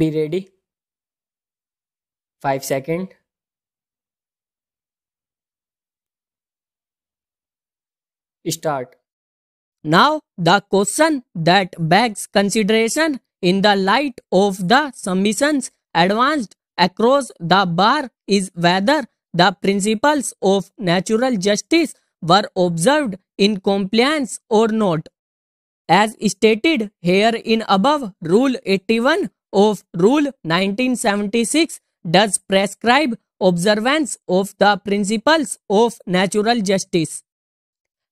be ready 5 second start now the question that begs consideration in the light of the submissions advanced across the bar is whether the principles of natural justice were observed in compliance or not as stated here in above rule 81 of Rule 1976 does prescribe observance of the principles of natural justice.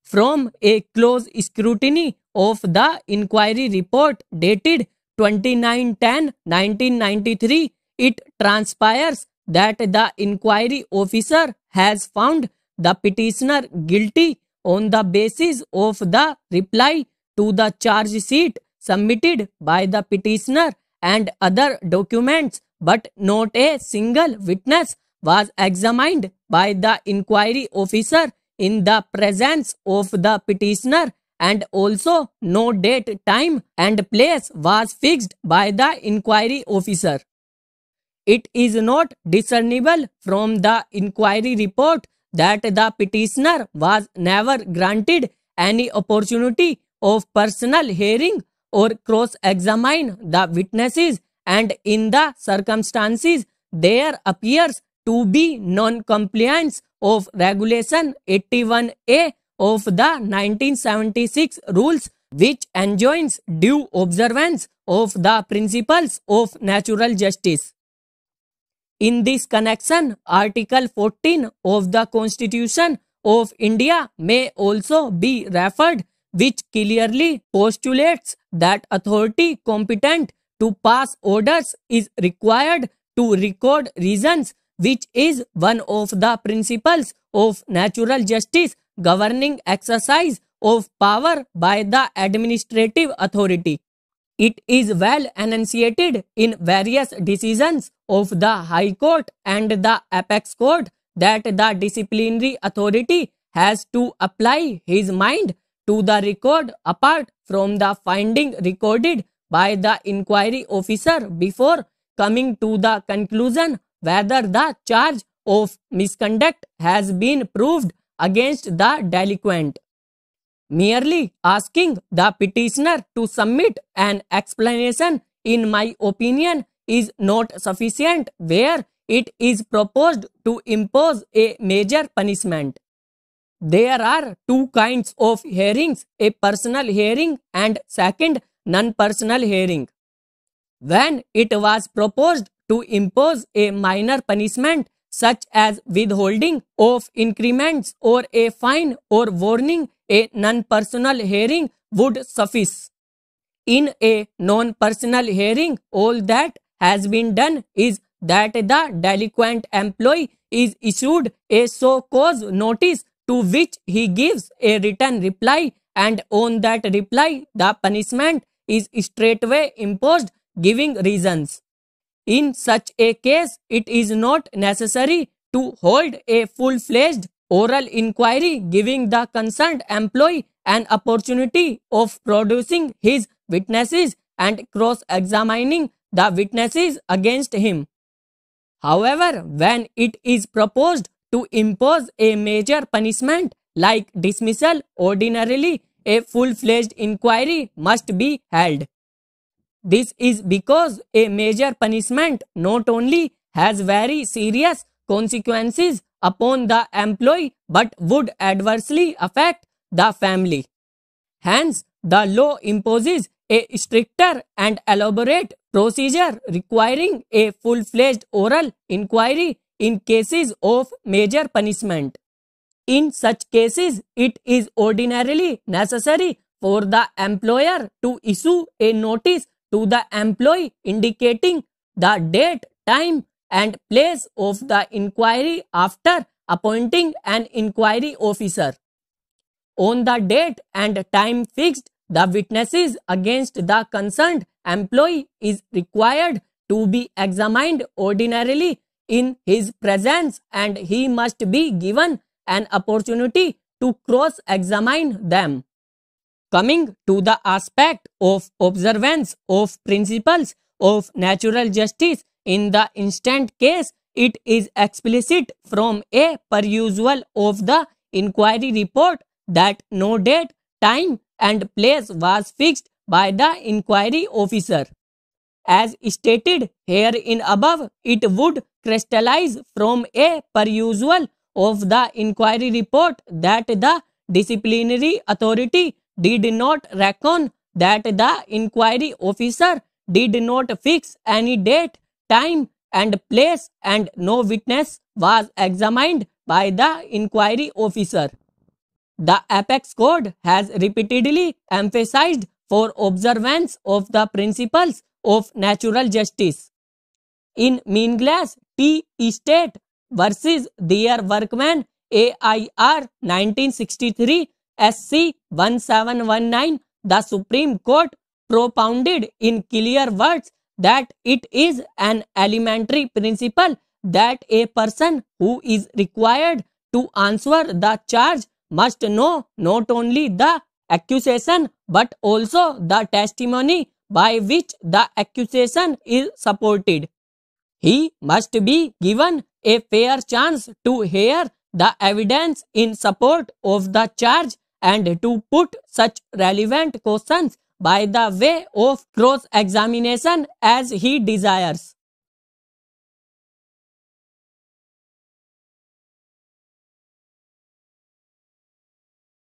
From a close scrutiny of the inquiry report dated 29-10-1993, it transpires that the inquiry officer has found the petitioner guilty on the basis of the reply to the charge sheet submitted by the petitioner and other documents, but not a single witness was examined by the inquiry officer in the presence of the petitioner and also no date, time and place was fixed by the inquiry officer. It is not discernible from the inquiry report that the petitioner was never granted any opportunity of personal hearing or cross examine the witnesses and in the circumstances there appears to be non-compliance of regulation 81A of the 1976 rules which enjoins due observance of the principles of natural justice. In this connection, Article 14 of the Constitution of India may also be referred which clearly postulates that authority competent to pass orders is required to record reasons which is one of the principles of natural justice governing exercise of power by the administrative authority. It is well enunciated in various decisions of the High Court and the Apex Court that the disciplinary authority has to apply his mind to the record apart from the finding recorded by the inquiry officer before coming to the conclusion whether the charge of misconduct has been proved against the delinquent. Merely asking the petitioner to submit an explanation, in my opinion, is not sufficient where it is proposed to impose a major punishment there are two kinds of hearings a personal hearing and second non personal hearing when it was proposed to impose a minor punishment such as withholding of increments or a fine or warning a non personal hearing would suffice in a non personal hearing all that has been done is that the delinquent employee is issued a so cause notice to which he gives a written reply and on that reply the punishment is straightway imposed giving reasons. In such a case, it is not necessary to hold a full-fledged oral inquiry giving the concerned employee an opportunity of producing his witnesses and cross-examining the witnesses against him. However, when it is proposed to impose a major punishment like dismissal, ordinarily a full-fledged inquiry must be held. This is because a major punishment not only has very serious consequences upon the employee but would adversely affect the family. Hence, the law imposes a stricter and elaborate procedure requiring a full-fledged oral inquiry in cases of major punishment. In such cases, it is ordinarily necessary for the employer to issue a notice to the employee indicating the date, time and place of the inquiry after appointing an inquiry officer. On the date and time fixed, the witnesses against the concerned employee is required to be examined ordinarily in his presence and he must be given an opportunity to cross-examine them. Coming to the aspect of observance of principles of natural justice in the instant case, it is explicit from a perusal of the inquiry report that no date, time and place was fixed by the inquiry officer. As stated here in above, it would crystallize from a perusal of the inquiry report that the disciplinary authority did not reckon that the inquiry officer did not fix any date, time and place and no witness was examined by the inquiry officer. The Apex Code has repeatedly emphasized for observance of the principles of natural justice. In Mean Glass P state versus Their workman AIR 1963 SC 1719. The Supreme Court propounded in clear words that it is an elementary principle that a person who is required to answer the charge must know not only the accusation but also the testimony by which the accusation is supported. He must be given a fair chance to hear the evidence in support of the charge and to put such relevant questions by the way of cross examination as he desires.